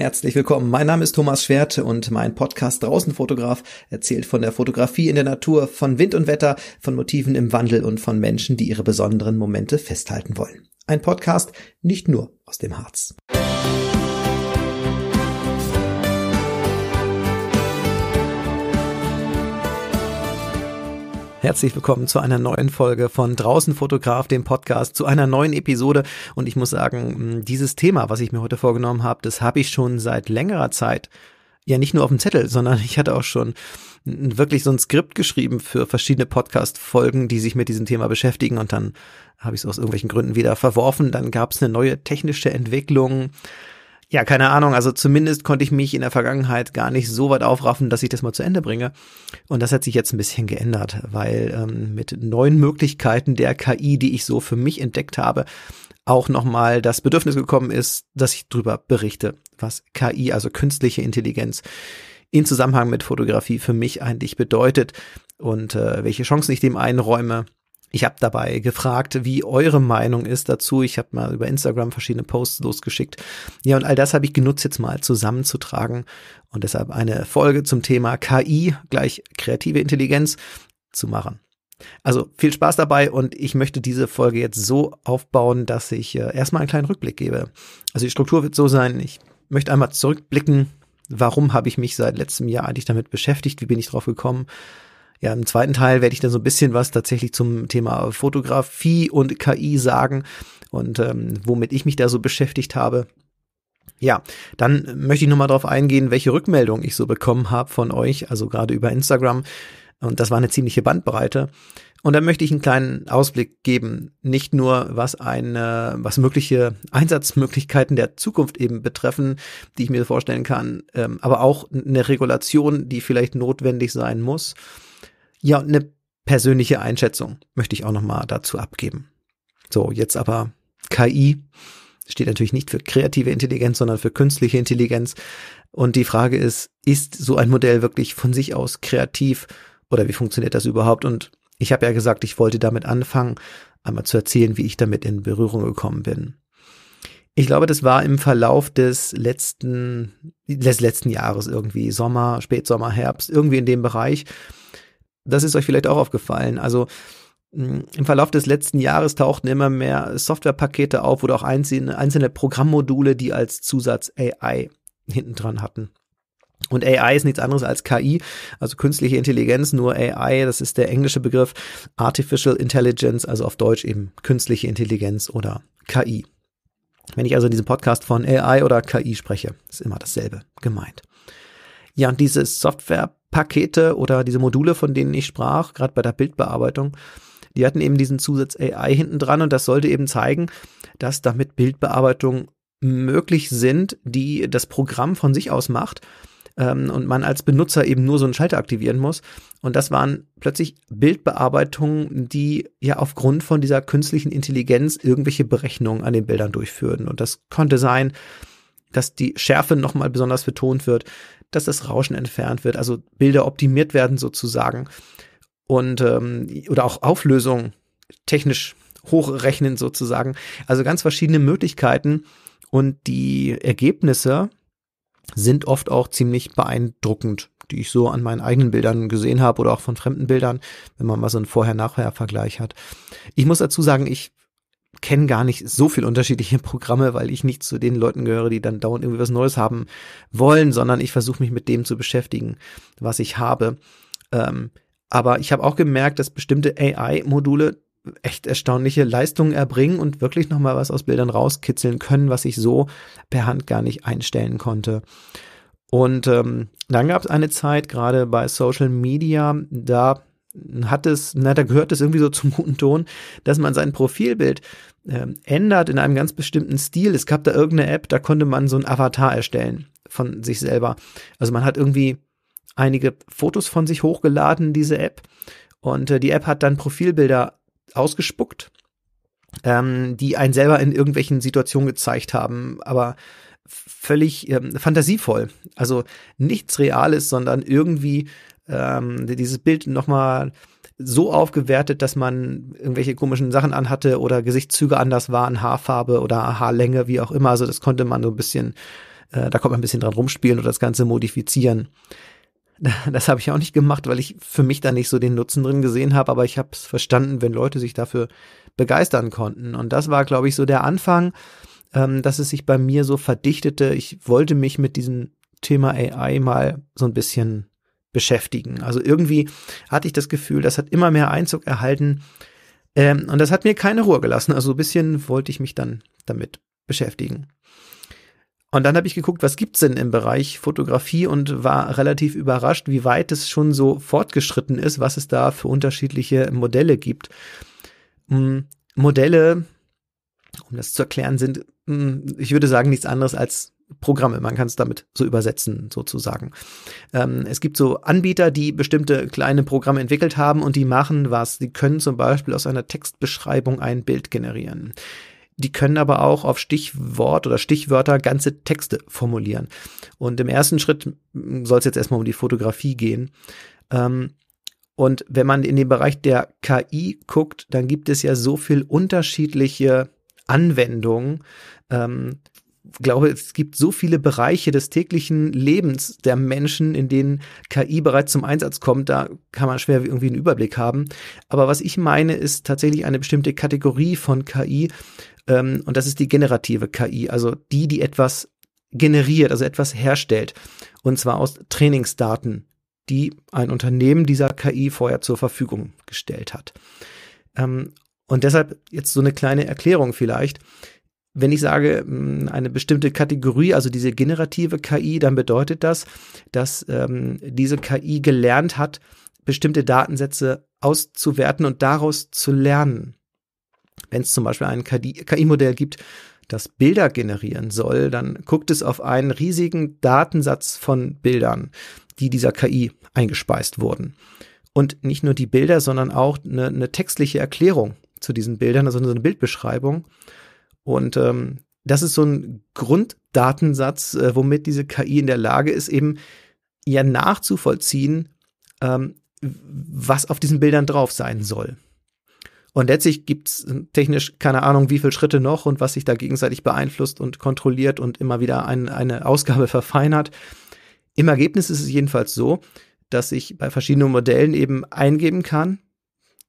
Herzlich willkommen. Mein Name ist Thomas Schwert und mein Podcast Draußenfotograf erzählt von der Fotografie in der Natur, von Wind und Wetter, von Motiven im Wandel und von Menschen, die ihre besonderen Momente festhalten wollen. Ein Podcast nicht nur aus dem Harz. Musik Herzlich willkommen zu einer neuen Folge von Draußen Fotograf, dem Podcast, zu einer neuen Episode. Und ich muss sagen, dieses Thema, was ich mir heute vorgenommen habe, das habe ich schon seit längerer Zeit ja nicht nur auf dem Zettel, sondern ich hatte auch schon wirklich so ein Skript geschrieben für verschiedene Podcast-Folgen, die sich mit diesem Thema beschäftigen und dann habe ich es aus irgendwelchen Gründen wieder verworfen. Dann gab es eine neue technische Entwicklung ja, keine Ahnung, also zumindest konnte ich mich in der Vergangenheit gar nicht so weit aufraffen, dass ich das mal zu Ende bringe. Und das hat sich jetzt ein bisschen geändert, weil ähm, mit neuen Möglichkeiten der KI, die ich so für mich entdeckt habe, auch nochmal das Bedürfnis gekommen ist, dass ich drüber berichte, was KI, also künstliche Intelligenz, in Zusammenhang mit Fotografie für mich eigentlich bedeutet und äh, welche Chancen ich dem einräume ich habe dabei gefragt, wie eure Meinung ist dazu. Ich habe mal über Instagram verschiedene Posts losgeschickt. Ja, und all das habe ich genutzt, jetzt mal zusammenzutragen. Und deshalb eine Folge zum Thema KI gleich kreative Intelligenz zu machen. Also viel Spaß dabei und ich möchte diese Folge jetzt so aufbauen, dass ich äh, erstmal einen kleinen Rückblick gebe. Also die Struktur wird so sein, ich möchte einmal zurückblicken, warum habe ich mich seit letztem Jahr eigentlich damit beschäftigt, wie bin ich drauf gekommen, ja, im zweiten Teil werde ich dann so ein bisschen was tatsächlich zum Thema Fotografie und KI sagen und ähm, womit ich mich da so beschäftigt habe. Ja, dann möchte ich nochmal darauf eingehen, welche Rückmeldung ich so bekommen habe von euch, also gerade über Instagram. Und das war eine ziemliche Bandbreite. Und dann möchte ich einen kleinen Ausblick geben, nicht nur was eine, was mögliche Einsatzmöglichkeiten der Zukunft eben betreffen, die ich mir vorstellen kann, ähm, aber auch eine Regulation, die vielleicht notwendig sein muss ja, und eine persönliche Einschätzung möchte ich auch nochmal dazu abgeben. So, jetzt aber KI steht natürlich nicht für kreative Intelligenz, sondern für künstliche Intelligenz. Und die Frage ist, ist so ein Modell wirklich von sich aus kreativ oder wie funktioniert das überhaupt? Und ich habe ja gesagt, ich wollte damit anfangen, einmal zu erzählen, wie ich damit in Berührung gekommen bin. Ich glaube, das war im Verlauf des letzten, des letzten Jahres irgendwie, Sommer, Spätsommer, Herbst, irgendwie in dem Bereich das ist euch vielleicht auch aufgefallen. Also hm, im Verlauf des letzten Jahres tauchten immer mehr Softwarepakete auf oder auch einzelne, einzelne Programmmodule, die als Zusatz AI hinten dran hatten. Und AI ist nichts anderes als KI, also künstliche Intelligenz, nur AI, das ist der englische Begriff, Artificial Intelligence, also auf Deutsch eben künstliche Intelligenz oder KI. Wenn ich also in diesem Podcast von AI oder KI spreche, ist immer dasselbe gemeint. Ja, und diese Software Pakete oder diese Module, von denen ich sprach, gerade bei der Bildbearbeitung, die hatten eben diesen Zusatz AI hinten dran und das sollte eben zeigen, dass damit Bildbearbeitung möglich sind, die das Programm von sich aus macht ähm, und man als Benutzer eben nur so einen Schalter aktivieren muss. Und das waren plötzlich Bildbearbeitungen, die ja aufgrund von dieser künstlichen Intelligenz irgendwelche Berechnungen an den Bildern durchführen. Und das konnte sein, dass die Schärfe nochmal besonders betont wird, dass das Rauschen entfernt wird, also Bilder optimiert werden sozusagen und ähm, oder auch Auflösung technisch hochrechnen sozusagen. Also ganz verschiedene Möglichkeiten und die Ergebnisse sind oft auch ziemlich beeindruckend, die ich so an meinen eigenen Bildern gesehen habe oder auch von fremden Bildern, wenn man mal so einen Vorher-Nachher-Vergleich hat. Ich muss dazu sagen, ich kenne gar nicht so viel unterschiedliche Programme, weil ich nicht zu den Leuten gehöre, die dann dauernd irgendwie was Neues haben wollen, sondern ich versuche mich mit dem zu beschäftigen, was ich habe. Ähm, aber ich habe auch gemerkt, dass bestimmte AI-Module echt erstaunliche Leistungen erbringen und wirklich nochmal was aus Bildern rauskitzeln können, was ich so per Hand gar nicht einstellen konnte. Und ähm, dann gab es eine Zeit, gerade bei Social Media, da hat es, na, da gehört es irgendwie so zum guten Ton, dass man sein Profilbild ähm, ändert in einem ganz bestimmten Stil. Es gab da irgendeine App, da konnte man so ein Avatar erstellen von sich selber. Also man hat irgendwie einige Fotos von sich hochgeladen, diese App. Und äh, die App hat dann Profilbilder ausgespuckt, ähm, die einen selber in irgendwelchen Situationen gezeigt haben, aber völlig ähm, fantasievoll. Also nichts Reales, sondern irgendwie ähm, dieses Bild nochmal so aufgewertet, dass man irgendwelche komischen Sachen anhatte oder Gesichtszüge anders waren, Haarfarbe oder Haarlänge, wie auch immer. Also das konnte man so ein bisschen, äh, da konnte man ein bisschen dran rumspielen und das Ganze modifizieren. Das habe ich auch nicht gemacht, weil ich für mich da nicht so den Nutzen drin gesehen habe, aber ich habe es verstanden, wenn Leute sich dafür begeistern konnten. Und das war, glaube ich, so der Anfang, ähm, dass es sich bei mir so verdichtete. Ich wollte mich mit diesem Thema AI mal so ein bisschen beschäftigen. Also irgendwie hatte ich das Gefühl, das hat immer mehr Einzug erhalten. Ähm, und das hat mir keine Ruhe gelassen. Also ein bisschen wollte ich mich dann damit beschäftigen. Und dann habe ich geguckt, was gibt's denn im Bereich Fotografie und war relativ überrascht, wie weit es schon so fortgeschritten ist, was es da für unterschiedliche Modelle gibt. M hm, Modelle, um das zu erklären, sind, hm, ich würde sagen, nichts anderes als Programme, man kann es damit so übersetzen sozusagen. Ähm, es gibt so Anbieter, die bestimmte kleine Programme entwickelt haben und die machen was. Die können zum Beispiel aus einer Textbeschreibung ein Bild generieren. Die können aber auch auf Stichwort oder Stichwörter ganze Texte formulieren. Und im ersten Schritt hm, soll es jetzt erstmal um die Fotografie gehen. Ähm, und wenn man in den Bereich der KI guckt, dann gibt es ja so viel unterschiedliche Anwendungen, ähm, glaube, es gibt so viele Bereiche des täglichen Lebens der Menschen, in denen KI bereits zum Einsatz kommt. Da kann man schwer irgendwie einen Überblick haben. Aber was ich meine, ist tatsächlich eine bestimmte Kategorie von KI. Ähm, und das ist die generative KI, also die, die etwas generiert, also etwas herstellt. Und zwar aus Trainingsdaten, die ein Unternehmen dieser KI vorher zur Verfügung gestellt hat. Ähm, und deshalb jetzt so eine kleine Erklärung vielleicht wenn ich sage, mm, eine bestimmte Kategorie, also diese generative KI, dann bedeutet das, dass ähm, diese KI gelernt hat, bestimmte Datensätze auszuwerten und daraus zu lernen. Wenn es zum Beispiel ein KI-Modell gibt, das Bilder generieren soll, dann guckt es auf einen riesigen Datensatz von Bildern, die dieser KI eingespeist wurden. Und nicht nur die Bilder, sondern auch eine, eine textliche Erklärung zu diesen Bildern, also eine Bildbeschreibung. Und ähm, das ist so ein Grunddatensatz, äh, womit diese KI in der Lage ist, eben ja nachzuvollziehen, ähm, was auf diesen Bildern drauf sein soll. Und letztlich gibt es technisch keine Ahnung, wie viele Schritte noch und was sich da gegenseitig beeinflusst und kontrolliert und immer wieder ein, eine Ausgabe verfeinert. Im Ergebnis ist es jedenfalls so, dass ich bei verschiedenen Modellen eben eingeben kann,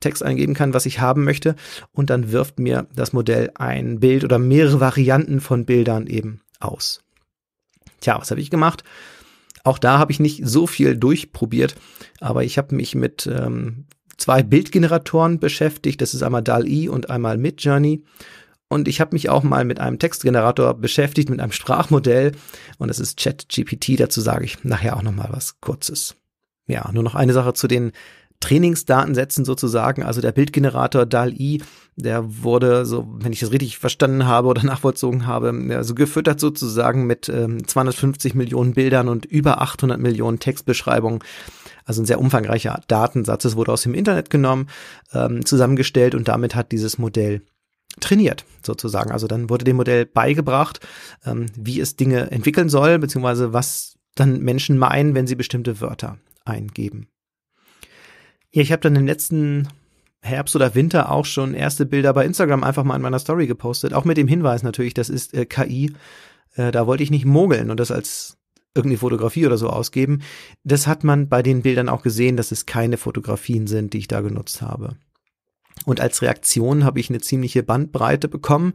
Text eingeben kann, was ich haben möchte. Und dann wirft mir das Modell ein Bild oder mehrere Varianten von Bildern eben aus. Tja, was habe ich gemacht? Auch da habe ich nicht so viel durchprobiert, aber ich habe mich mit ähm, zwei Bildgeneratoren beschäftigt. Das ist einmal DAL-E und einmal Midjourney. Und ich habe mich auch mal mit einem Textgenerator beschäftigt, mit einem Sprachmodell. Und das ist ChatGPT. Dazu sage ich nachher auch noch mal was Kurzes. Ja, nur noch eine Sache zu den Trainingsdatensätzen sozusagen. Also der Bildgenerator DAL-I, der wurde, so wenn ich das richtig verstanden habe oder nachvollzogen habe, also gefüttert sozusagen mit ähm, 250 Millionen Bildern und über 800 Millionen Textbeschreibungen. Also ein sehr umfangreicher Datensatz. Es wurde aus dem Internet genommen, ähm, zusammengestellt und damit hat dieses Modell trainiert sozusagen. Also dann wurde dem Modell beigebracht, ähm, wie es Dinge entwickeln soll, beziehungsweise was dann Menschen meinen, wenn sie bestimmte Wörter eingeben. Ja, ich habe dann im letzten Herbst oder Winter auch schon erste Bilder bei Instagram einfach mal in meiner Story gepostet. Auch mit dem Hinweis natürlich, das ist äh, KI. Äh, da wollte ich nicht mogeln und das als irgendwie Fotografie oder so ausgeben. Das hat man bei den Bildern auch gesehen, dass es keine Fotografien sind, die ich da genutzt habe. Und als Reaktion habe ich eine ziemliche Bandbreite bekommen.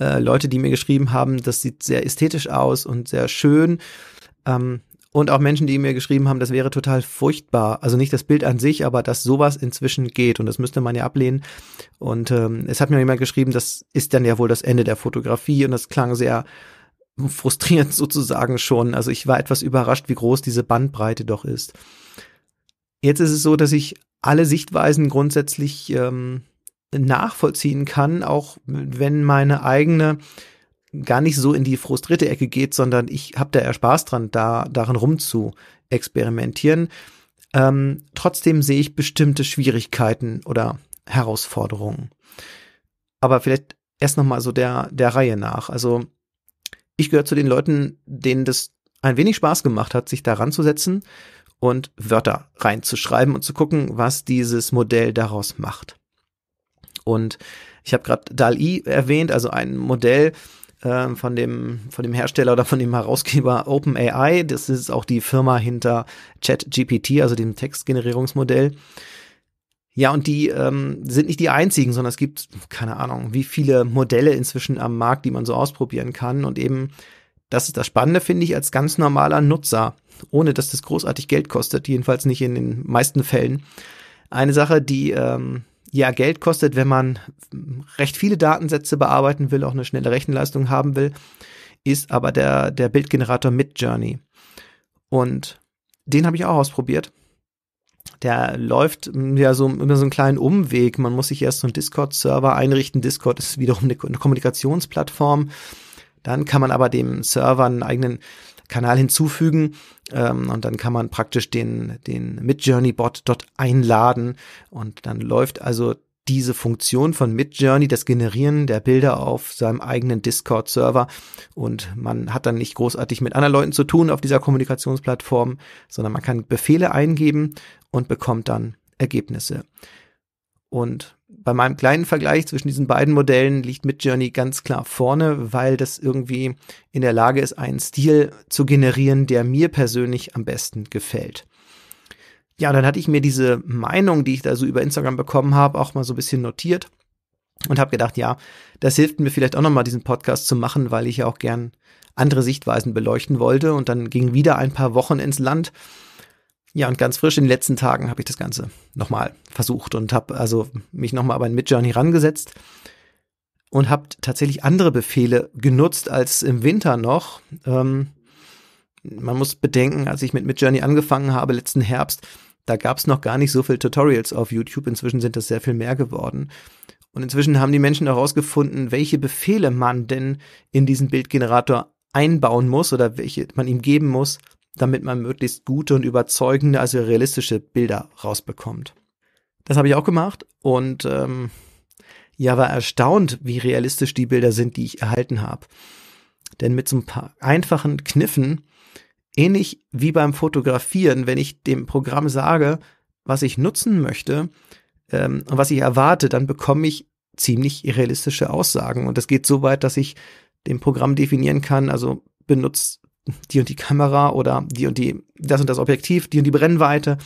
Äh, Leute, die mir geschrieben haben, das sieht sehr ästhetisch aus und sehr schön. Ähm, und auch Menschen, die mir geschrieben haben, das wäre total furchtbar. Also nicht das Bild an sich, aber dass sowas inzwischen geht und das müsste man ja ablehnen. Und ähm, es hat mir jemand geschrieben, das ist dann ja wohl das Ende der Fotografie und das klang sehr frustrierend sozusagen schon. Also ich war etwas überrascht, wie groß diese Bandbreite doch ist. Jetzt ist es so, dass ich alle Sichtweisen grundsätzlich ähm, nachvollziehen kann, auch wenn meine eigene gar nicht so in die frustrierte Ecke geht, sondern ich habe da eher Spaß dran, da darin rum zu experimentieren. Ähm, trotzdem sehe ich bestimmte Schwierigkeiten oder Herausforderungen. Aber vielleicht erst nochmal so der, der Reihe nach. Also ich gehöre zu den Leuten, denen das ein wenig Spaß gemacht hat, sich da ranzusetzen und Wörter reinzuschreiben und zu gucken, was dieses Modell daraus macht. Und ich habe gerade DALI erwähnt, also ein Modell, äh, von, dem, von dem Hersteller oder von dem Herausgeber OpenAI. Das ist auch die Firma hinter ChatGPT, also dem Textgenerierungsmodell. Ja, und die ähm, sind nicht die einzigen, sondern es gibt, keine Ahnung, wie viele Modelle inzwischen am Markt, die man so ausprobieren kann. Und eben, das ist das Spannende, finde ich, als ganz normaler Nutzer, ohne dass das großartig Geld kostet, jedenfalls nicht in den meisten Fällen. Eine Sache, die ähm, ja Geld kostet, wenn man recht viele Datensätze bearbeiten will, auch eine schnelle Rechenleistung haben will, ist aber der, der Bildgenerator Journey. Und den habe ich auch ausprobiert. Der läuft hm, ja so über so einen kleinen Umweg. Man muss sich erst so einen Discord-Server einrichten. Discord ist wiederum eine, eine Kommunikationsplattform. Dann kann man aber dem Server einen eigenen Kanal hinzufügen ähm, und dann kann man praktisch den, den Midjourney-Bot dort einladen und dann läuft also diese Funktion von Midjourney, das Generieren der Bilder auf seinem eigenen Discord-Server und man hat dann nicht großartig mit anderen Leuten zu tun auf dieser Kommunikationsplattform, sondern man kann Befehle eingeben und bekommt dann Ergebnisse. Und bei meinem kleinen Vergleich zwischen diesen beiden Modellen liegt Midjourney ganz klar vorne, weil das irgendwie in der Lage ist, einen Stil zu generieren, der mir persönlich am besten gefällt. Ja, dann hatte ich mir diese Meinung, die ich da so über Instagram bekommen habe, auch mal so ein bisschen notiert und habe gedacht, ja, das hilft mir vielleicht auch nochmal diesen Podcast zu machen, weil ich ja auch gern andere Sichtweisen beleuchten wollte. Und dann ging wieder ein paar Wochen ins Land ja, und ganz frisch in den letzten Tagen habe ich das Ganze nochmal versucht und habe also mich nochmal bei Midjourney rangesetzt und habe tatsächlich andere Befehle genutzt als im Winter noch. Ähm, man muss bedenken, als ich mit Midjourney angefangen habe letzten Herbst, da gab es noch gar nicht so viele Tutorials auf YouTube. Inzwischen sind das sehr viel mehr geworden. Und inzwischen haben die Menschen herausgefunden, welche Befehle man denn in diesen Bildgenerator einbauen muss oder welche man ihm geben muss, damit man möglichst gute und überzeugende, also realistische Bilder rausbekommt. Das habe ich auch gemacht und ähm, ja, war erstaunt, wie realistisch die Bilder sind, die ich erhalten habe. Denn mit so ein paar einfachen Kniffen, ähnlich wie beim Fotografieren, wenn ich dem Programm sage, was ich nutzen möchte ähm, und was ich erwarte, dann bekomme ich ziemlich realistische Aussagen. Und das geht so weit, dass ich dem Programm definieren kann, also benutzt die und die Kamera oder die und die, das und das Objektiv, die und die Brennweite.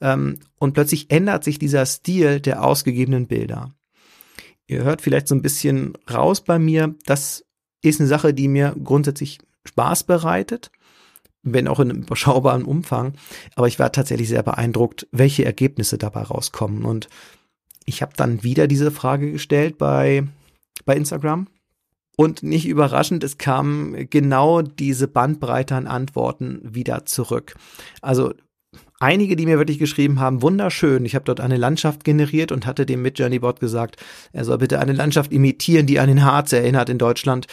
Ähm, und plötzlich ändert sich dieser Stil der ausgegebenen Bilder. Ihr hört vielleicht so ein bisschen raus bei mir. Das ist eine Sache, die mir grundsätzlich Spaß bereitet, wenn auch in einem überschaubaren Umfang. Aber ich war tatsächlich sehr beeindruckt, welche Ergebnisse dabei rauskommen. Und ich habe dann wieder diese Frage gestellt bei, bei Instagram und nicht überraschend, es kamen genau diese Bandbreite an Antworten wieder zurück. Also einige, die mir wirklich geschrieben haben, wunderschön, ich habe dort eine Landschaft generiert und hatte dem Midjourney-Bot gesagt, er soll bitte eine Landschaft imitieren, die an den Harz erinnert in Deutschland.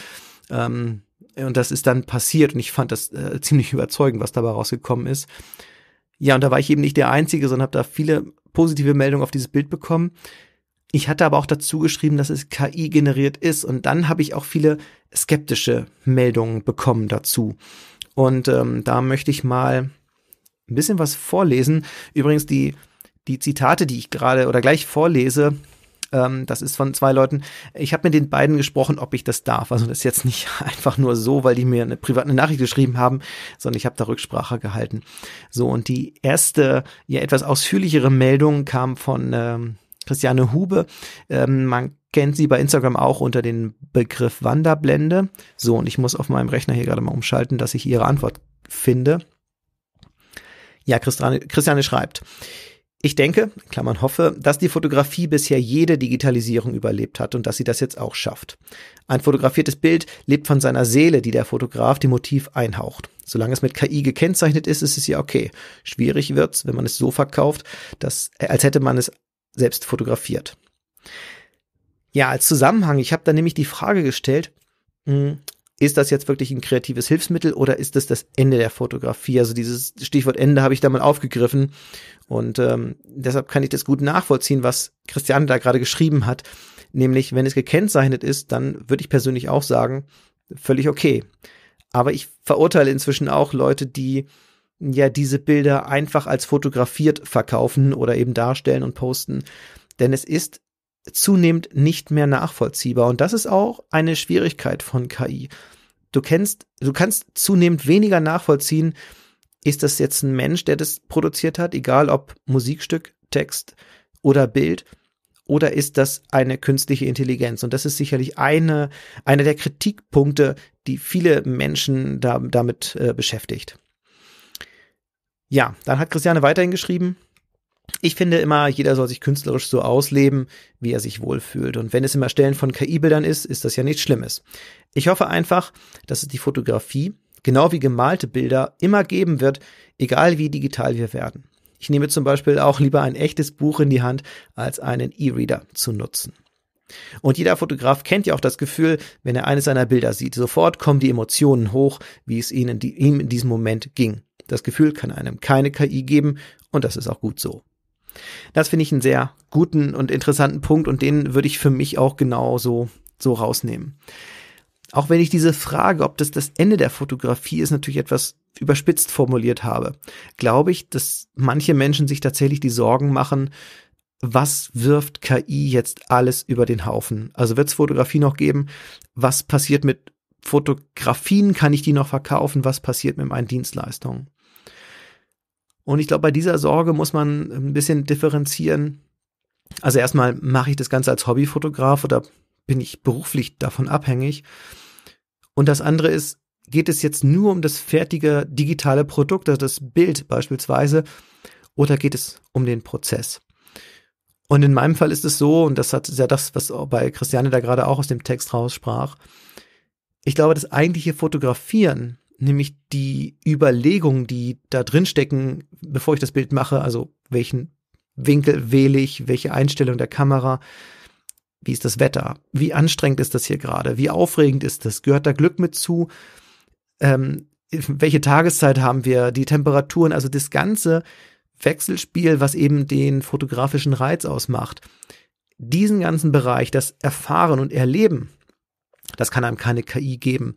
Ähm, und das ist dann passiert und ich fand das äh, ziemlich überzeugend, was dabei rausgekommen ist. Ja, und da war ich eben nicht der Einzige, sondern habe da viele positive Meldungen auf dieses Bild bekommen. Ich hatte aber auch dazu geschrieben, dass es KI generiert ist und dann habe ich auch viele skeptische Meldungen bekommen dazu. Und ähm, da möchte ich mal ein bisschen was vorlesen. Übrigens die, die Zitate, die ich gerade oder gleich vorlese, ähm, das ist von zwei Leuten. Ich habe mit den beiden gesprochen, ob ich das darf. Also das ist jetzt nicht einfach nur so, weil die mir eine private Nachricht geschrieben haben, sondern ich habe da Rücksprache gehalten. So, und die erste, ja etwas ausführlichere Meldung kam von ähm, Christiane Hube. Ähm, man kennt sie bei Instagram auch unter dem Begriff Wanderblende. So, und ich muss auf meinem Rechner hier gerade mal umschalten, dass ich ihre Antwort finde. Ja, Christiane, Christiane schreibt. Ich denke, Klammern hoffe, dass die Fotografie bisher jede Digitalisierung überlebt hat und dass sie das jetzt auch schafft. Ein fotografiertes Bild lebt von seiner Seele, die der Fotograf dem Motiv einhaucht. Solange es mit KI gekennzeichnet ist, ist es ja okay. Schwierig wird's, wenn man es so verkauft, dass, als hätte man es selbst fotografiert. Ja, als Zusammenhang, ich habe da nämlich die Frage gestellt, hm, ist das jetzt wirklich ein kreatives Hilfsmittel oder ist das das Ende der Fotografie? Also dieses Stichwort Ende habe ich da mal aufgegriffen und ähm, deshalb kann ich das gut nachvollziehen, was Christiane da gerade geschrieben hat, nämlich wenn es gekennzeichnet ist, dann würde ich persönlich auch sagen, völlig okay. Aber ich verurteile inzwischen auch Leute, die ja diese Bilder einfach als fotografiert verkaufen oder eben darstellen und posten. Denn es ist zunehmend nicht mehr nachvollziehbar. Und das ist auch eine Schwierigkeit von KI. Du kennst, du kannst zunehmend weniger nachvollziehen, ist das jetzt ein Mensch, der das produziert hat, egal ob Musikstück, Text oder Bild, oder ist das eine künstliche Intelligenz? Und das ist sicherlich eine, einer der Kritikpunkte, die viele Menschen da, damit äh, beschäftigt. Ja, dann hat Christiane weiterhin geschrieben. Ich finde immer, jeder soll sich künstlerisch so ausleben, wie er sich wohlfühlt. Und wenn es im Erstellen von KI-Bildern ist, ist das ja nichts Schlimmes. Ich hoffe einfach, dass es die Fotografie, genau wie gemalte Bilder, immer geben wird, egal wie digital wir werden. Ich nehme zum Beispiel auch lieber ein echtes Buch in die Hand, als einen E-Reader zu nutzen. Und jeder Fotograf kennt ja auch das Gefühl, wenn er eines seiner Bilder sieht. Sofort kommen die Emotionen hoch, wie es ihm in diesem Moment ging. Das Gefühl kann einem keine KI geben und das ist auch gut so. Das finde ich einen sehr guten und interessanten Punkt und den würde ich für mich auch genau so, so rausnehmen. Auch wenn ich diese Frage, ob das das Ende der Fotografie ist, natürlich etwas überspitzt formuliert habe, glaube ich, dass manche Menschen sich tatsächlich die Sorgen machen, was wirft KI jetzt alles über den Haufen? Also wird es Fotografie noch geben? Was passiert mit Fotografien? Kann ich die noch verkaufen? Was passiert mit meinen Dienstleistungen? Und ich glaube, bei dieser Sorge muss man ein bisschen differenzieren. Also erstmal mache ich das Ganze als Hobbyfotograf oder bin ich beruflich davon abhängig? Und das andere ist, geht es jetzt nur um das fertige digitale Produkt, also das Bild beispielsweise, oder geht es um den Prozess? Und in meinem Fall ist es so, und das hat ja das, was bei Christiane da gerade auch aus dem Text raussprach. Ich glaube, das eigentliche Fotografieren nämlich die Überlegungen, die da drin stecken, bevor ich das Bild mache, also welchen Winkel wähle ich, welche Einstellung der Kamera, wie ist das Wetter, wie anstrengend ist das hier gerade, wie aufregend ist das, gehört da Glück mit zu, ähm, welche Tageszeit haben wir, die Temperaturen, also das ganze Wechselspiel, was eben den fotografischen Reiz ausmacht. Diesen ganzen Bereich, das Erfahren und Erleben, das kann einem keine KI geben.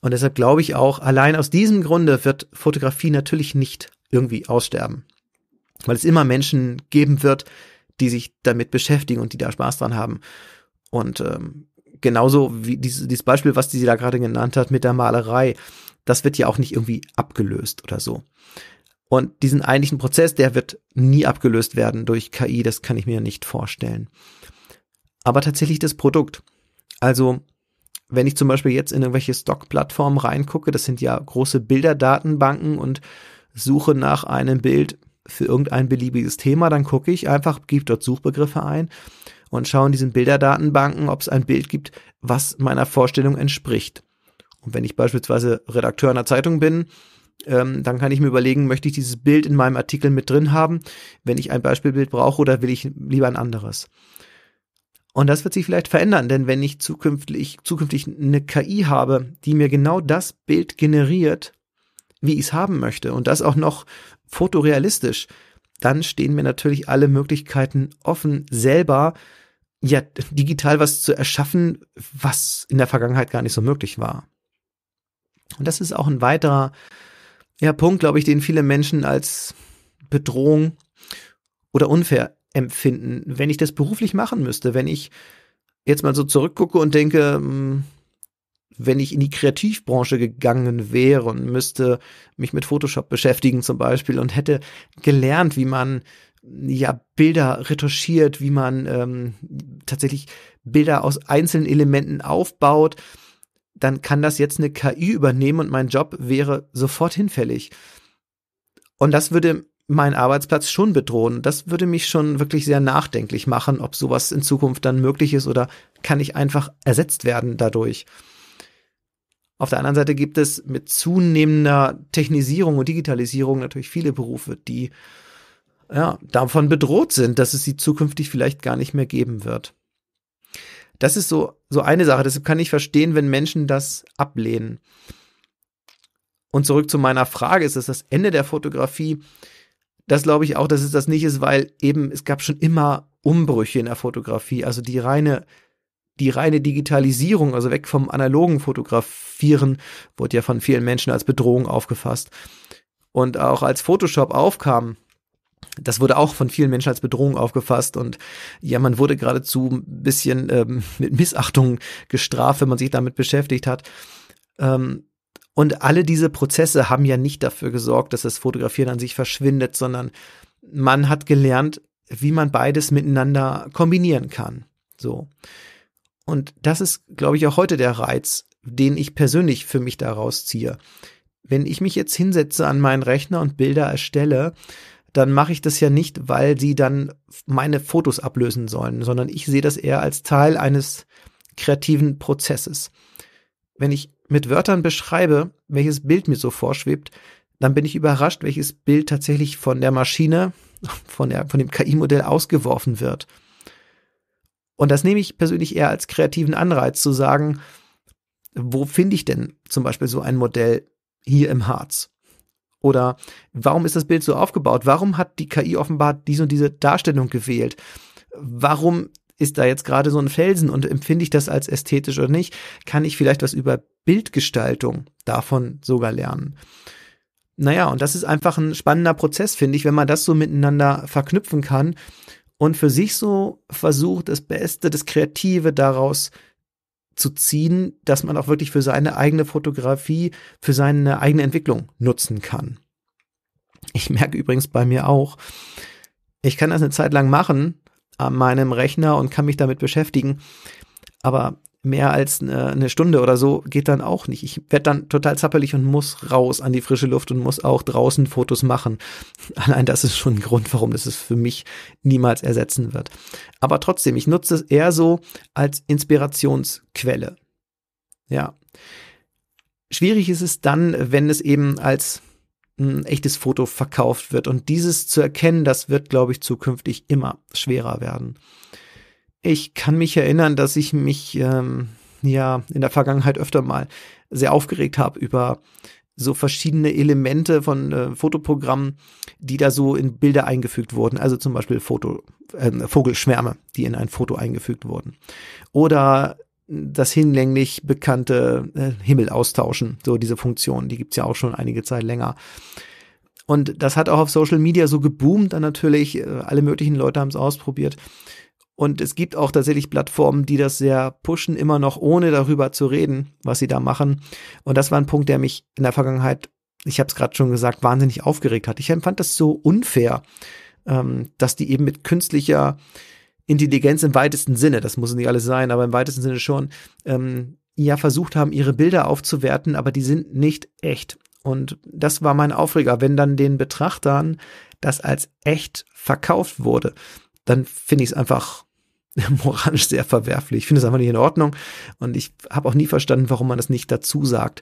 Und deshalb glaube ich auch, allein aus diesem Grunde wird Fotografie natürlich nicht irgendwie aussterben. Weil es immer Menschen geben wird, die sich damit beschäftigen und die da Spaß dran haben. Und ähm, genauso wie dieses, dieses Beispiel, was die sie da gerade genannt hat mit der Malerei, das wird ja auch nicht irgendwie abgelöst oder so. Und diesen eigentlichen Prozess, der wird nie abgelöst werden durch KI, das kann ich mir nicht vorstellen. Aber tatsächlich das Produkt. Also wenn ich zum Beispiel jetzt in irgendwelche Stock-Plattformen reingucke, das sind ja große Bilderdatenbanken und suche nach einem Bild für irgendein beliebiges Thema, dann gucke ich einfach, gebe dort Suchbegriffe ein und schaue in diesen Bilderdatenbanken, ob es ein Bild gibt, was meiner Vorstellung entspricht. Und wenn ich beispielsweise Redakteur einer Zeitung bin, ähm, dann kann ich mir überlegen, möchte ich dieses Bild in meinem Artikel mit drin haben, wenn ich ein Beispielbild brauche oder will ich lieber ein anderes. Und das wird sich vielleicht verändern, denn wenn ich zukünftig, zukünftig eine KI habe, die mir genau das Bild generiert, wie ich es haben möchte, und das auch noch fotorealistisch, dann stehen mir natürlich alle Möglichkeiten offen, selber ja digital was zu erschaffen, was in der Vergangenheit gar nicht so möglich war. Und das ist auch ein weiterer ja, Punkt, glaube ich, den viele Menschen als Bedrohung oder unfair empfinden, wenn ich das beruflich machen müsste, wenn ich jetzt mal so zurückgucke und denke, hm, wenn ich in die Kreativbranche gegangen wäre und müsste mich mit Photoshop beschäftigen zum Beispiel und hätte gelernt, wie man ja Bilder retuschiert, wie man ähm, tatsächlich Bilder aus einzelnen Elementen aufbaut, dann kann das jetzt eine KI übernehmen und mein Job wäre sofort hinfällig. Und das würde meinen Arbeitsplatz schon bedrohen. Das würde mich schon wirklich sehr nachdenklich machen, ob sowas in Zukunft dann möglich ist oder kann ich einfach ersetzt werden dadurch. Auf der anderen Seite gibt es mit zunehmender Technisierung und Digitalisierung natürlich viele Berufe, die ja, davon bedroht sind, dass es sie zukünftig vielleicht gar nicht mehr geben wird. Das ist so, so eine Sache. Deshalb kann ich verstehen, wenn Menschen das ablehnen. Und zurück zu meiner Frage, ist es das Ende der Fotografie? das glaube ich auch, dass es das nicht ist, weil eben es gab schon immer Umbrüche in der Fotografie. Also die reine, die reine Digitalisierung, also weg vom analogen Fotografieren, wurde ja von vielen Menschen als Bedrohung aufgefasst. Und auch als Photoshop aufkam, das wurde auch von vielen Menschen als Bedrohung aufgefasst und ja, man wurde geradezu ein bisschen ähm, mit Missachtung gestraft, wenn man sich damit beschäftigt hat. Ähm, und alle diese Prozesse haben ja nicht dafür gesorgt, dass das Fotografieren an sich verschwindet, sondern man hat gelernt, wie man beides miteinander kombinieren kann. So. Und das ist, glaube ich, auch heute der Reiz, den ich persönlich für mich daraus ziehe. Wenn ich mich jetzt hinsetze an meinen Rechner und Bilder erstelle, dann mache ich das ja nicht, weil sie dann meine Fotos ablösen sollen, sondern ich sehe das eher als Teil eines kreativen Prozesses. Wenn ich mit Wörtern beschreibe, welches Bild mir so vorschwebt, dann bin ich überrascht, welches Bild tatsächlich von der Maschine, von, der, von dem KI-Modell ausgeworfen wird. Und das nehme ich persönlich eher als kreativen Anreiz zu sagen, wo finde ich denn zum Beispiel so ein Modell hier im Harz? Oder warum ist das Bild so aufgebaut? Warum hat die KI offenbar diese und diese Darstellung gewählt? Warum ist da jetzt gerade so ein Felsen und empfinde ich das als ästhetisch oder nicht? Kann ich vielleicht was über Bildgestaltung davon sogar lernen? Naja, und das ist einfach ein spannender Prozess, finde ich, wenn man das so miteinander verknüpfen kann und für sich so versucht, das Beste, das Kreative daraus zu ziehen, dass man auch wirklich für seine eigene Fotografie, für seine eigene Entwicklung nutzen kann. Ich merke übrigens bei mir auch, ich kann das eine Zeit lang machen an meinem Rechner und kann mich damit beschäftigen. Aber mehr als äh, eine Stunde oder so geht dann auch nicht. Ich werde dann total zappelig und muss raus an die frische Luft und muss auch draußen Fotos machen. Allein das ist schon ein Grund, warum das es für mich niemals ersetzen wird. Aber trotzdem, ich nutze es eher so als Inspirationsquelle. Ja. Schwierig ist es dann, wenn es eben als ein echtes Foto verkauft wird. Und dieses zu erkennen, das wird, glaube ich, zukünftig immer schwerer werden. Ich kann mich erinnern, dass ich mich ähm, ja in der Vergangenheit öfter mal sehr aufgeregt habe über so verschiedene Elemente von äh, Fotoprogrammen, die da so in Bilder eingefügt wurden. Also zum Beispiel Foto, äh, Vogelschwärme, die in ein Foto eingefügt wurden. Oder das hinlänglich bekannte äh, Himmel austauschen. So diese Funktion, die gibt's ja auch schon einige Zeit länger. Und das hat auch auf Social Media so geboomt, dann natürlich, äh, alle möglichen Leute haben es ausprobiert. Und es gibt auch tatsächlich Plattformen, die das sehr pushen, immer noch ohne darüber zu reden, was sie da machen. Und das war ein Punkt, der mich in der Vergangenheit, ich habe es gerade schon gesagt, wahnsinnig aufgeregt hat. Ich empfand das so unfair, ähm, dass die eben mit künstlicher Intelligenz im weitesten Sinne, das muss nicht alles sein, aber im weitesten Sinne schon, ähm, ja versucht haben, ihre Bilder aufzuwerten, aber die sind nicht echt. Und das war mein Aufreger. Wenn dann den Betrachtern das als echt verkauft wurde, dann finde ich es einfach moralisch sehr verwerflich. Ich finde es einfach nicht in Ordnung und ich habe auch nie verstanden, warum man das nicht dazu sagt.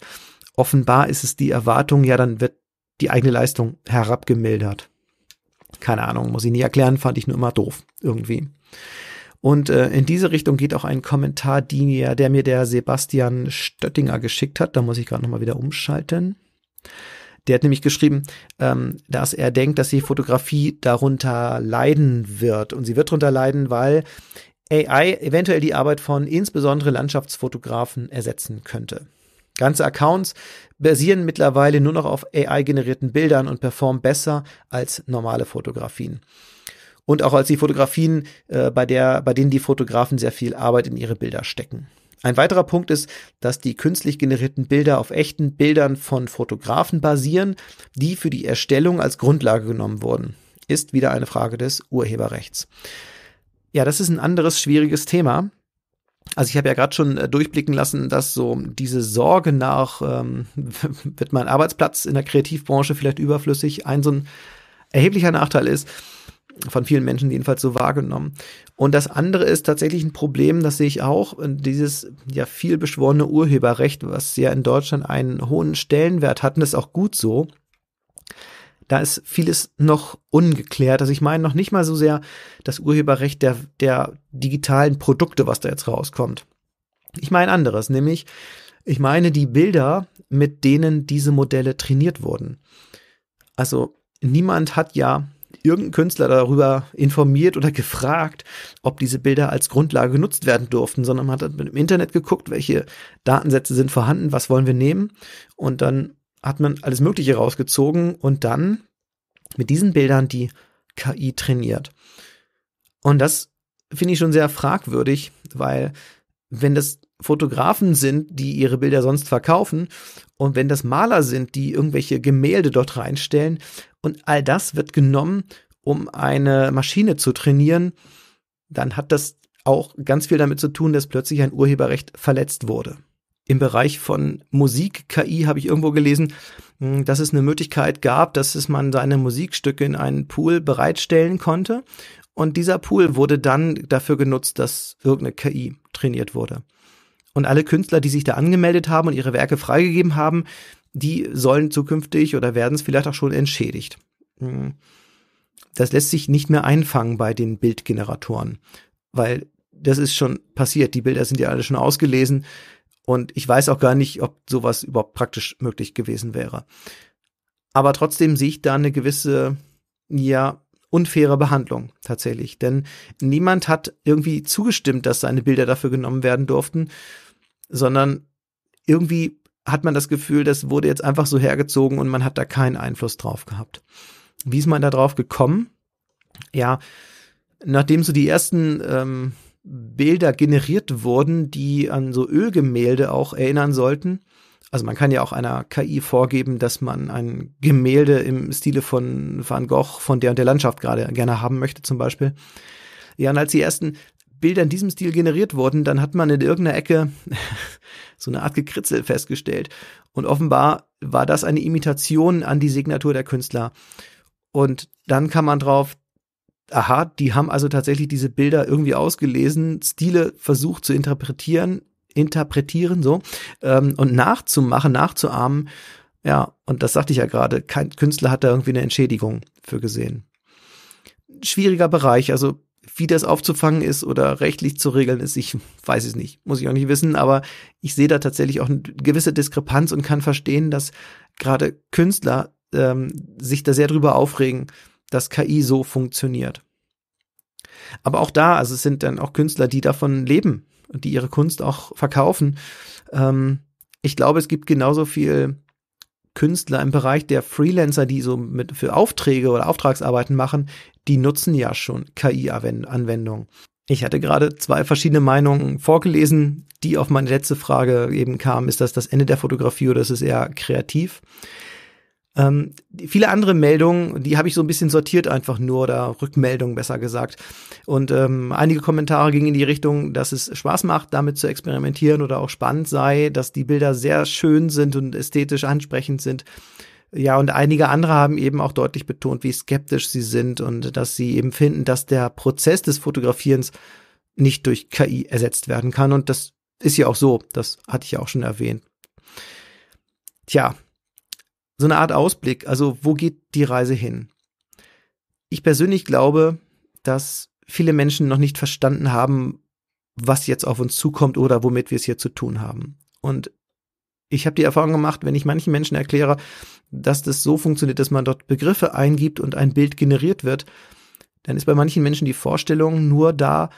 Offenbar ist es die Erwartung, ja, dann wird die eigene Leistung herabgemildert. Keine Ahnung, muss ich nicht erklären, fand ich nur immer doof irgendwie. Und äh, in diese Richtung geht auch ein Kommentar, die mir, der mir der Sebastian Stöttinger geschickt hat. Da muss ich gerade nochmal wieder umschalten. Der hat nämlich geschrieben, ähm, dass er denkt, dass die Fotografie darunter leiden wird. Und sie wird darunter leiden, weil AI eventuell die Arbeit von insbesondere Landschaftsfotografen ersetzen könnte. Ganze Accounts basieren mittlerweile nur noch auf AI-generierten Bildern und performen besser als normale Fotografien. Und auch als die Fotografien, äh, bei, der, bei denen die Fotografen sehr viel Arbeit in ihre Bilder stecken. Ein weiterer Punkt ist, dass die künstlich generierten Bilder auf echten Bildern von Fotografen basieren, die für die Erstellung als Grundlage genommen wurden. Ist wieder eine Frage des Urheberrechts. Ja, das ist ein anderes schwieriges Thema. Also ich habe ja gerade schon äh, durchblicken lassen, dass so diese Sorge nach, ähm, wird mein Arbeitsplatz in der Kreativbranche vielleicht überflüssig, ein so ein erheblicher Nachteil ist, von vielen Menschen jedenfalls so wahrgenommen. Und das andere ist tatsächlich ein Problem, das sehe ich auch, äh, dieses ja viel beschworene Urheberrecht, was ja in Deutschland einen hohen Stellenwert hat und das ist auch gut so da ist vieles noch ungeklärt. Also ich meine noch nicht mal so sehr das Urheberrecht der, der digitalen Produkte, was da jetzt rauskommt. Ich meine anderes, nämlich ich meine die Bilder, mit denen diese Modelle trainiert wurden. Also niemand hat ja irgendeinen Künstler darüber informiert oder gefragt, ob diese Bilder als Grundlage genutzt werden durften, sondern man hat dann im Internet geguckt, welche Datensätze sind vorhanden, was wollen wir nehmen und dann hat man alles Mögliche rausgezogen und dann mit diesen Bildern die KI trainiert. Und das finde ich schon sehr fragwürdig, weil wenn das Fotografen sind, die ihre Bilder sonst verkaufen und wenn das Maler sind, die irgendwelche Gemälde dort reinstellen und all das wird genommen, um eine Maschine zu trainieren, dann hat das auch ganz viel damit zu tun, dass plötzlich ein Urheberrecht verletzt wurde im Bereich von Musik, KI habe ich irgendwo gelesen, hm, dass es eine Möglichkeit gab, dass es man seine Musikstücke in einen Pool bereitstellen konnte. Und dieser Pool wurde dann dafür genutzt, dass irgendeine KI trainiert wurde. Und alle Künstler, die sich da angemeldet haben und ihre Werke freigegeben haben, die sollen zukünftig oder werden es vielleicht auch schon entschädigt. Hm. Das lässt sich nicht mehr einfangen bei den Bildgeneratoren, weil das ist schon passiert. Die Bilder sind ja alle schon ausgelesen. Und ich weiß auch gar nicht, ob sowas überhaupt praktisch möglich gewesen wäre. Aber trotzdem sehe ich da eine gewisse, ja, unfaire Behandlung tatsächlich. Denn niemand hat irgendwie zugestimmt, dass seine Bilder dafür genommen werden durften, sondern irgendwie hat man das Gefühl, das wurde jetzt einfach so hergezogen und man hat da keinen Einfluss drauf gehabt. Wie ist man da drauf gekommen? Ja, nachdem so die ersten ähm, Bilder generiert wurden, die an so Ölgemälde auch erinnern sollten. Also man kann ja auch einer KI vorgeben, dass man ein Gemälde im Stile von Van Gogh von der und der Landschaft gerade gerne haben möchte zum Beispiel. Ja, und als die ersten Bilder in diesem Stil generiert wurden, dann hat man in irgendeiner Ecke so eine Art Gekritzel festgestellt. Und offenbar war das eine Imitation an die Signatur der Künstler. Und dann kam man drauf, aha, die haben also tatsächlich diese Bilder irgendwie ausgelesen, Stile versucht zu interpretieren, interpretieren so ähm, und nachzumachen, nachzuahmen. Ja, und das sagte ich ja gerade, kein Künstler hat da irgendwie eine Entschädigung für gesehen. Schwieriger Bereich, also wie das aufzufangen ist oder rechtlich zu regeln ist, ich weiß es nicht, muss ich auch nicht wissen, aber ich sehe da tatsächlich auch eine gewisse Diskrepanz und kann verstehen, dass gerade Künstler ähm, sich da sehr drüber aufregen, dass KI so funktioniert. Aber auch da, also es sind dann auch Künstler, die davon leben und die ihre Kunst auch verkaufen. Ähm, ich glaube, es gibt genauso viel Künstler im Bereich der Freelancer, die so mit für Aufträge oder Auftragsarbeiten machen, die nutzen ja schon KI-Anwendungen. Ich hatte gerade zwei verschiedene Meinungen vorgelesen, die auf meine letzte Frage eben kamen. Ist das das Ende der Fotografie oder ist es eher kreativ? Ähm, viele andere Meldungen, die habe ich so ein bisschen sortiert einfach nur oder Rückmeldungen besser gesagt. Und ähm, einige Kommentare gingen in die Richtung, dass es Spaß macht, damit zu experimentieren oder auch spannend sei, dass die Bilder sehr schön sind und ästhetisch ansprechend sind. Ja, und einige andere haben eben auch deutlich betont, wie skeptisch sie sind und dass sie eben finden, dass der Prozess des Fotografierens nicht durch KI ersetzt werden kann. Und das ist ja auch so, das hatte ich ja auch schon erwähnt. Tja, so eine Art Ausblick. Also wo geht die Reise hin? Ich persönlich glaube, dass viele Menschen noch nicht verstanden haben, was jetzt auf uns zukommt oder womit wir es hier zu tun haben. Und ich habe die Erfahrung gemacht, wenn ich manchen Menschen erkläre, dass das so funktioniert, dass man dort Begriffe eingibt und ein Bild generiert wird, dann ist bei manchen Menschen die Vorstellung nur da,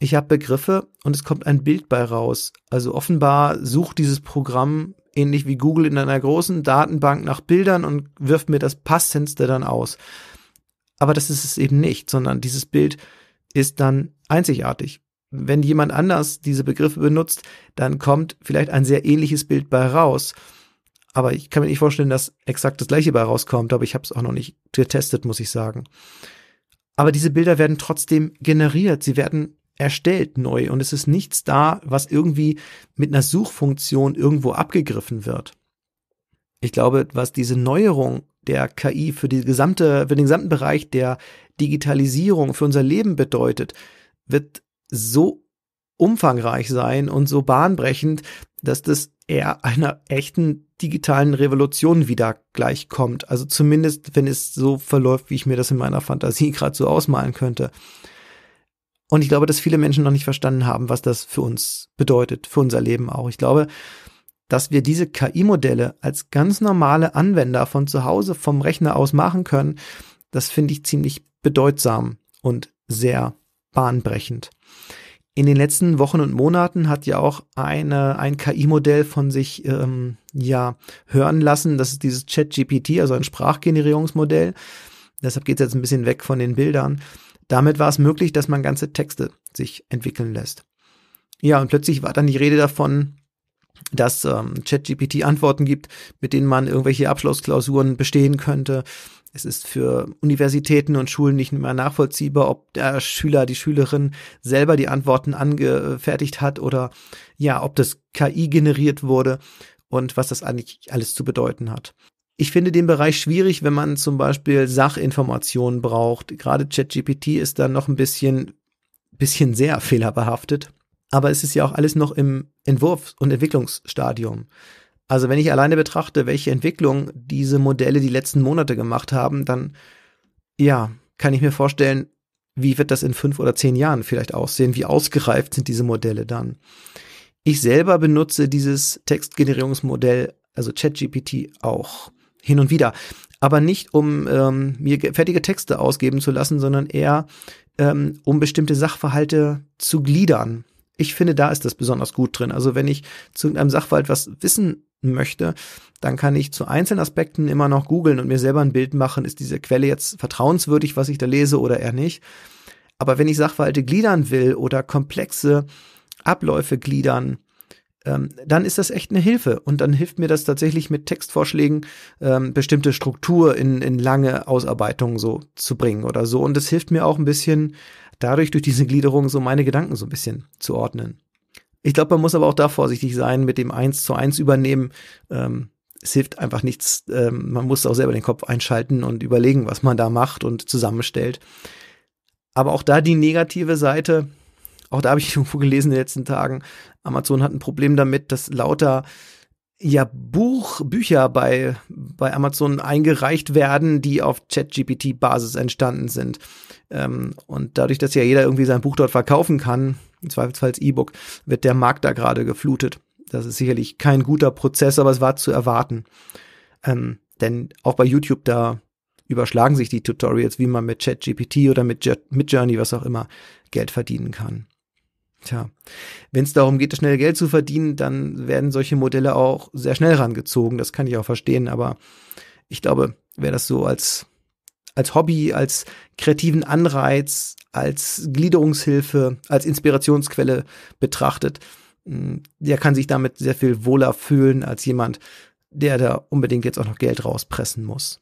ich habe Begriffe und es kommt ein Bild bei raus. Also offenbar sucht dieses Programm ähnlich wie Google in einer großen Datenbank nach Bildern und wirft mir das Passendste dann aus. Aber das ist es eben nicht, sondern dieses Bild ist dann einzigartig. Wenn jemand anders diese Begriffe benutzt, dann kommt vielleicht ein sehr ähnliches Bild bei raus. Aber ich kann mir nicht vorstellen, dass exakt das gleiche bei rauskommt, aber ich habe es auch noch nicht getestet, muss ich sagen. Aber diese Bilder werden trotzdem generiert, sie werden erstellt neu und es ist nichts da, was irgendwie mit einer Suchfunktion irgendwo abgegriffen wird. Ich glaube, was diese Neuerung der KI für, die gesamte, für den gesamten Bereich der Digitalisierung für unser Leben bedeutet, wird so umfangreich sein und so bahnbrechend, dass das eher einer echten digitalen Revolution wieder gleichkommt. Also zumindest, wenn es so verläuft, wie ich mir das in meiner Fantasie gerade so ausmalen könnte. Und ich glaube, dass viele Menschen noch nicht verstanden haben, was das für uns bedeutet, für unser Leben auch. Ich glaube, dass wir diese KI-Modelle als ganz normale Anwender von zu Hause, vom Rechner aus machen können, das finde ich ziemlich bedeutsam und sehr bahnbrechend. In den letzten Wochen und Monaten hat ja auch eine, ein KI-Modell von sich ähm, ja hören lassen. Das ist dieses ChatGPT, also ein Sprachgenerierungsmodell. Deshalb geht es jetzt ein bisschen weg von den Bildern. Damit war es möglich, dass man ganze Texte sich entwickeln lässt. Ja, und plötzlich war dann die Rede davon, dass ähm, ChatGPT Antworten gibt, mit denen man irgendwelche Abschlussklausuren bestehen könnte. Es ist für Universitäten und Schulen nicht mehr nachvollziehbar, ob der Schüler, die Schülerin selber die Antworten angefertigt hat oder ja, ob das KI generiert wurde und was das eigentlich alles zu bedeuten hat. Ich finde den Bereich schwierig, wenn man zum Beispiel Sachinformationen braucht. Gerade ChatGPT ist da noch ein bisschen, bisschen sehr fehlerbehaftet. Aber es ist ja auch alles noch im Entwurfs- und Entwicklungsstadium. Also wenn ich alleine betrachte, welche Entwicklung diese Modelle die letzten Monate gemacht haben, dann, ja, kann ich mir vorstellen, wie wird das in fünf oder zehn Jahren vielleicht aussehen? Wie ausgereift sind diese Modelle dann? Ich selber benutze dieses Textgenerierungsmodell, also ChatGPT, auch hin und wieder. Aber nicht, um ähm, mir fertige Texte ausgeben zu lassen, sondern eher, ähm, um bestimmte Sachverhalte zu gliedern. Ich finde, da ist das besonders gut drin. Also wenn ich zu irgendeinem Sachverhalt was wissen möchte, dann kann ich zu einzelnen Aspekten immer noch googeln und mir selber ein Bild machen, ist diese Quelle jetzt vertrauenswürdig, was ich da lese oder eher nicht. Aber wenn ich Sachverhalte gliedern will oder komplexe Abläufe gliedern, ähm, dann ist das echt eine Hilfe. Und dann hilft mir das tatsächlich mit Textvorschlägen, ähm, bestimmte Struktur in, in lange Ausarbeitungen so zu bringen oder so. Und es hilft mir auch ein bisschen, dadurch durch diese Gliederung so meine Gedanken so ein bisschen zu ordnen. Ich glaube, man muss aber auch da vorsichtig sein mit dem Eins zu eins übernehmen. Ähm, es hilft einfach nichts. Ähm, man muss auch selber den Kopf einschalten und überlegen, was man da macht und zusammenstellt. Aber auch da die negative Seite, auch da habe ich irgendwo gelesen in den letzten Tagen, Amazon hat ein Problem damit, dass lauter ja Buch, Bücher bei, bei Amazon eingereicht werden, die auf ChatGPT-Basis entstanden sind. Ähm, und dadurch, dass ja jeder irgendwie sein Buch dort verkaufen kann, im zweifelsfalls E-Book, wird der Markt da gerade geflutet. Das ist sicherlich kein guter Prozess, aber es war zu erwarten. Ähm, denn auch bei YouTube, da überschlagen sich die Tutorials, wie man mit ChatGPT oder mit, J mit Journey, was auch immer, Geld verdienen kann. Tja, wenn es darum geht, schnell Geld zu verdienen, dann werden solche Modelle auch sehr schnell rangezogen. Das kann ich auch verstehen, aber ich glaube, wer das so als, als Hobby, als kreativen Anreiz, als Gliederungshilfe, als Inspirationsquelle betrachtet, hm, der kann sich damit sehr viel wohler fühlen als jemand, der da unbedingt jetzt auch noch Geld rauspressen muss.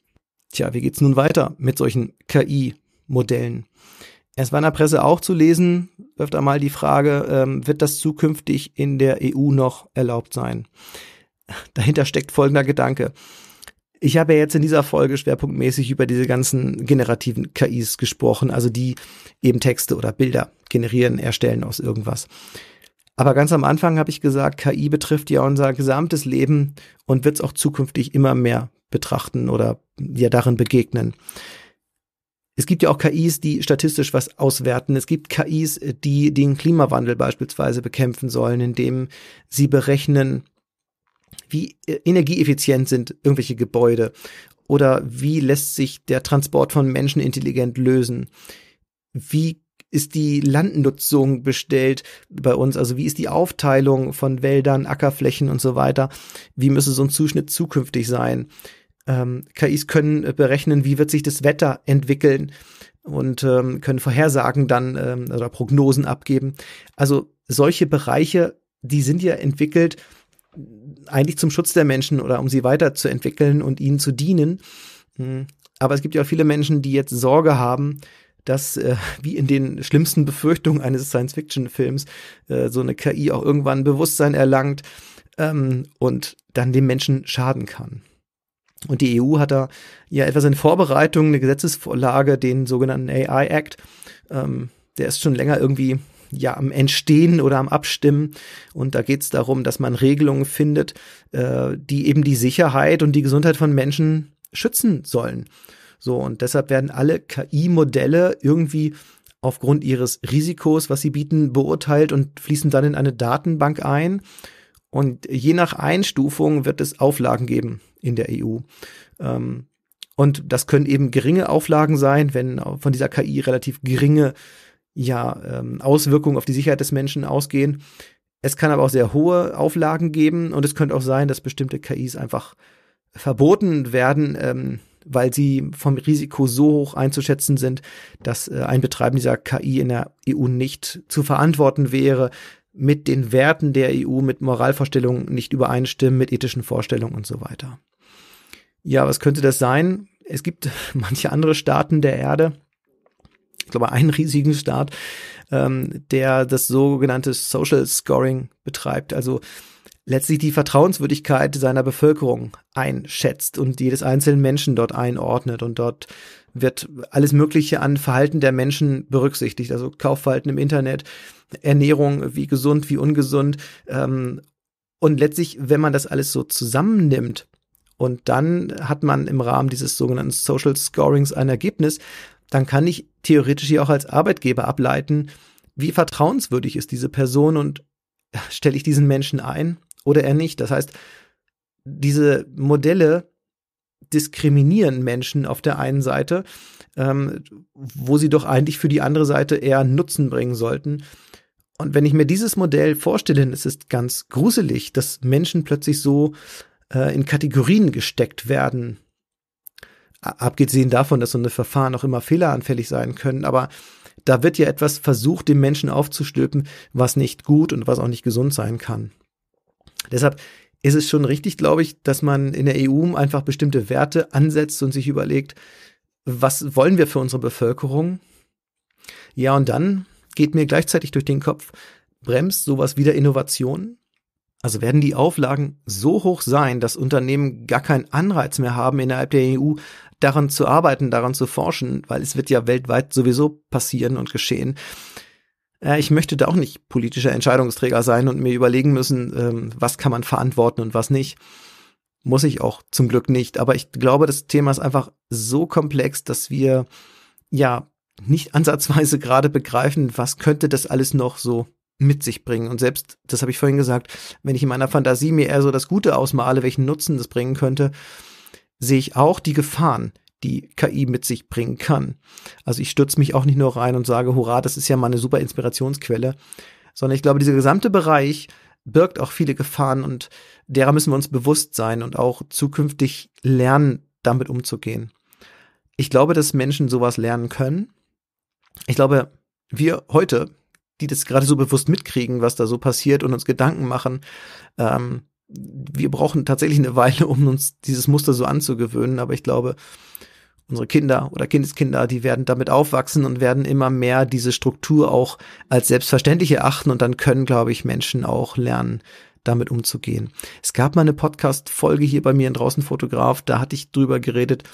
Tja, wie geht's nun weiter mit solchen KI-Modellen? Es war in der Presse auch zu lesen, öfter mal die Frage, ähm, wird das zukünftig in der EU noch erlaubt sein? Dahinter steckt folgender Gedanke. Ich habe ja jetzt in dieser Folge schwerpunktmäßig über diese ganzen generativen KIs gesprochen, also die eben Texte oder Bilder generieren, erstellen aus irgendwas. Aber ganz am Anfang habe ich gesagt, KI betrifft ja unser gesamtes Leben und wird es auch zukünftig immer mehr betrachten oder ja darin begegnen. Es gibt ja auch KIs, die statistisch was auswerten. Es gibt KIs, die den Klimawandel beispielsweise bekämpfen sollen, indem sie berechnen, wie äh, energieeffizient sind irgendwelche Gebäude oder wie lässt sich der Transport von Menschen intelligent lösen. Wie ist die Landnutzung bestellt bei uns? Also wie ist die Aufteilung von Wäldern, Ackerflächen und so weiter? Wie müsste so ein Zuschnitt zukünftig sein? Ähm, KIs können äh, berechnen, wie wird sich das Wetter entwickeln und ähm, können Vorhersagen dann ähm, oder Prognosen abgeben. Also solche Bereiche, die sind ja entwickelt äh, eigentlich zum Schutz der Menschen oder um sie weiterzuentwickeln und ihnen zu dienen. Hm, aber es gibt ja auch viele Menschen, die jetzt Sorge haben, dass äh, wie in den schlimmsten Befürchtungen eines Science-Fiction-Films äh, so eine KI auch irgendwann Bewusstsein erlangt ähm, und dann dem Menschen schaden kann. Und die EU hat da ja etwas in Vorbereitung eine Gesetzesvorlage, den sogenannten AI Act. Ähm, der ist schon länger irgendwie ja am Entstehen oder am Abstimmen. Und da geht es darum, dass man Regelungen findet, äh, die eben die Sicherheit und die Gesundheit von Menschen schützen sollen. So, und deshalb werden alle KI-Modelle irgendwie aufgrund ihres Risikos, was sie bieten, beurteilt und fließen dann in eine Datenbank ein. Und je nach Einstufung wird es Auflagen geben in der EU. Ähm, und das können eben geringe Auflagen sein, wenn von dieser KI relativ geringe ja, ähm, Auswirkungen auf die Sicherheit des Menschen ausgehen. Es kann aber auch sehr hohe Auflagen geben und es könnte auch sein, dass bestimmte KIs einfach verboten werden, ähm, weil sie vom Risiko so hoch einzuschätzen sind, dass äh, ein Betreiben dieser KI in der EU nicht zu verantworten wäre, mit den Werten der EU, mit Moralvorstellungen nicht übereinstimmen, mit ethischen Vorstellungen und so weiter. Ja, was könnte das sein? Es gibt manche andere Staaten der Erde, ich glaube einen riesigen Staat, ähm, der das sogenannte Social Scoring betreibt. Also letztlich die Vertrauenswürdigkeit seiner Bevölkerung einschätzt und jedes einzelnen Menschen dort einordnet und dort wird alles Mögliche an Verhalten der Menschen berücksichtigt, also Kaufverhalten im Internet, Ernährung, wie gesund, wie ungesund. Ähm, und letztlich, wenn man das alles so zusammennimmt und dann hat man im Rahmen dieses sogenannten Social Scorings ein Ergebnis, dann kann ich theoretisch hier auch als Arbeitgeber ableiten, wie vertrauenswürdig ist diese Person und äh, stelle ich diesen Menschen ein oder er nicht. Das heißt, diese Modelle diskriminieren Menschen auf der einen Seite, ähm, wo sie doch eigentlich für die andere Seite eher Nutzen bringen sollten. Und wenn ich mir dieses Modell vorstelle, dann ist es ganz gruselig, dass Menschen plötzlich so äh, in Kategorien gesteckt werden. Abgesehen davon, dass so eine Verfahren auch immer fehleranfällig sein können, aber da wird ja etwas versucht, dem Menschen aufzustülpen, was nicht gut und was auch nicht gesund sein kann. Deshalb ist es schon richtig, glaube ich, dass man in der EU einfach bestimmte Werte ansetzt und sich überlegt, was wollen wir für unsere Bevölkerung? Ja, und dann geht mir gleichzeitig durch den Kopf, bremst sowas wieder Innovationen? Also werden die Auflagen so hoch sein, dass Unternehmen gar keinen Anreiz mehr haben, innerhalb der EU daran zu arbeiten, daran zu forschen, weil es wird ja weltweit sowieso passieren und geschehen äh, ich möchte da auch nicht politischer Entscheidungsträger sein und mir überlegen müssen, ähm, was kann man verantworten und was nicht. Muss ich auch zum Glück nicht. Aber ich glaube, das Thema ist einfach so komplex, dass wir ja nicht ansatzweise gerade begreifen, was könnte das alles noch so mit sich bringen. Und selbst, das habe ich vorhin gesagt, wenn ich in meiner Fantasie mir eher so das Gute ausmale, welchen Nutzen das bringen könnte, sehe ich auch die Gefahren, die KI mit sich bringen kann. Also ich stürze mich auch nicht nur rein und sage, hurra, das ist ja mal eine super Inspirationsquelle, sondern ich glaube, dieser gesamte Bereich birgt auch viele Gefahren und derer müssen wir uns bewusst sein und auch zukünftig lernen, damit umzugehen. Ich glaube, dass Menschen sowas lernen können. Ich glaube, wir heute, die das gerade so bewusst mitkriegen, was da so passiert und uns Gedanken machen, ähm, wir brauchen tatsächlich eine Weile, um uns dieses Muster so anzugewöhnen, aber ich glaube, unsere Kinder oder Kindeskinder, die werden damit aufwachsen und werden immer mehr diese Struktur auch als selbstverständlich erachten und dann können, glaube ich, Menschen auch lernen, damit umzugehen. Es gab mal eine Podcast-Folge hier bei mir in Draußen Fotograf, da hatte ich drüber geredet,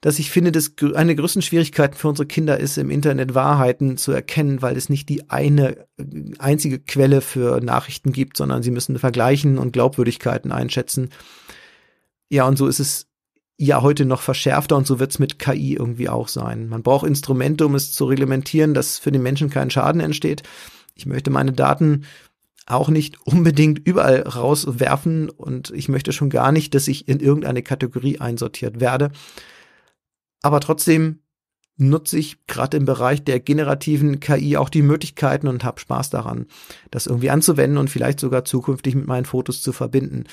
dass ich finde, dass eine der größten Schwierigkeiten für unsere Kinder ist, im Internet Wahrheiten zu erkennen, weil es nicht die eine äh, einzige Quelle für Nachrichten gibt, sondern sie müssen vergleichen und Glaubwürdigkeiten einschätzen. Ja, und so ist es ja heute noch verschärfter und so wird's mit KI irgendwie auch sein. Man braucht Instrumente, um es zu reglementieren, dass für den Menschen kein Schaden entsteht. Ich möchte meine Daten auch nicht unbedingt überall rauswerfen und ich möchte schon gar nicht, dass ich in irgendeine Kategorie einsortiert werde. Aber trotzdem nutze ich gerade im Bereich der generativen KI auch die Möglichkeiten und habe Spaß daran, das irgendwie anzuwenden und vielleicht sogar zukünftig mit meinen Fotos zu verbinden.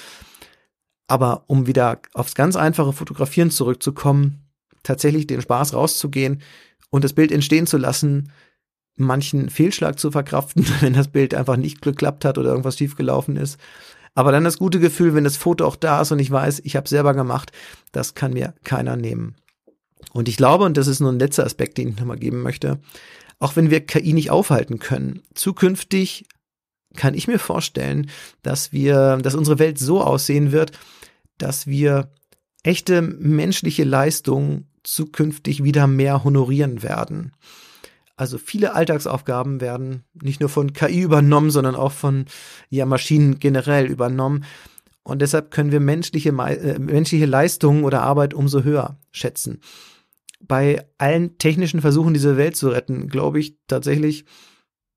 Aber um wieder aufs ganz einfache Fotografieren zurückzukommen, tatsächlich den Spaß rauszugehen und das Bild entstehen zu lassen, manchen Fehlschlag zu verkraften, wenn das Bild einfach nicht geklappt hat oder irgendwas schiefgelaufen ist. Aber dann das gute Gefühl, wenn das Foto auch da ist und ich weiß, ich habe selber gemacht, das kann mir keiner nehmen. Und ich glaube, und das ist nur ein letzter Aspekt, den ich nochmal geben möchte, auch wenn wir KI nicht aufhalten können, zukünftig kann ich mir vorstellen, dass wir, dass unsere Welt so aussehen wird, dass wir echte menschliche Leistungen zukünftig wieder mehr honorieren werden. Also viele Alltagsaufgaben werden nicht nur von KI übernommen, sondern auch von ja, Maschinen generell übernommen. Und deshalb können wir menschliche, äh, menschliche Leistungen oder Arbeit umso höher schätzen. Bei allen technischen Versuchen, diese Welt zu retten, glaube ich tatsächlich,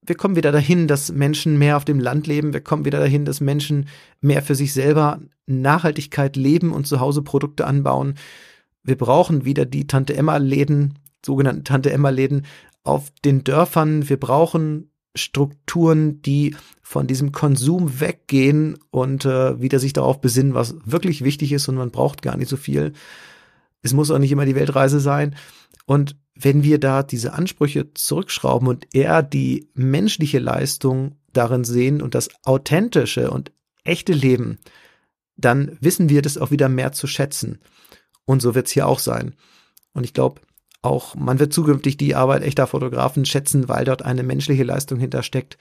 wir kommen wieder dahin, dass Menschen mehr auf dem Land leben. Wir kommen wieder dahin, dass Menschen mehr für sich selber Nachhaltigkeit leben und zu Hause Produkte anbauen. Wir brauchen wieder die Tante Emma-Läden, sogenannten Tante Emma-Läden auf den Dörfern. Wir brauchen Strukturen, die von diesem Konsum weggehen und äh, wieder sich darauf besinnen, was wirklich wichtig ist und man braucht gar nicht so viel. Es muss auch nicht immer die Weltreise sein. Und wenn wir da diese Ansprüche zurückschrauben und eher die menschliche Leistung darin sehen und das authentische und echte Leben, dann wissen wir das auch wieder mehr zu schätzen. Und so wird es hier auch sein. Und ich glaube, auch man wird zukünftig die Arbeit echter Fotografen schätzen, weil dort eine menschliche Leistung hintersteckt.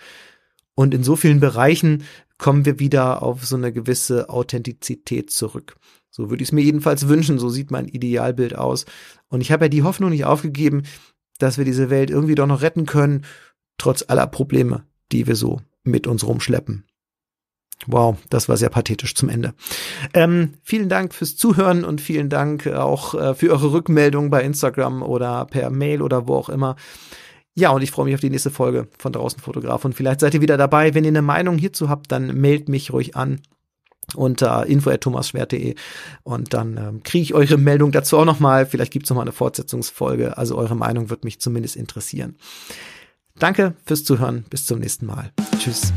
Und in so vielen Bereichen kommen wir wieder auf so eine gewisse Authentizität zurück. So würde ich es mir jedenfalls wünschen, so sieht mein Idealbild aus. Und ich habe ja die Hoffnung nicht aufgegeben, dass wir diese Welt irgendwie doch noch retten können, trotz aller Probleme, die wir so mit uns rumschleppen. Wow, das war sehr pathetisch zum Ende. Ähm, vielen Dank fürs Zuhören und vielen Dank auch äh, für eure Rückmeldungen bei Instagram oder per Mail oder wo auch immer. Ja, und ich freue mich auf die nächste Folge von Draußen Fotograf und vielleicht seid ihr wieder dabei. Wenn ihr eine Meinung hierzu habt, dann meldet mich ruhig an unter info.thomasschwert.de und dann ähm, kriege ich eure Meldung dazu auch nochmal. Vielleicht gibt's nochmal eine Fortsetzungsfolge. Also eure Meinung wird mich zumindest interessieren. Danke fürs Zuhören. Bis zum nächsten Mal. Tschüss.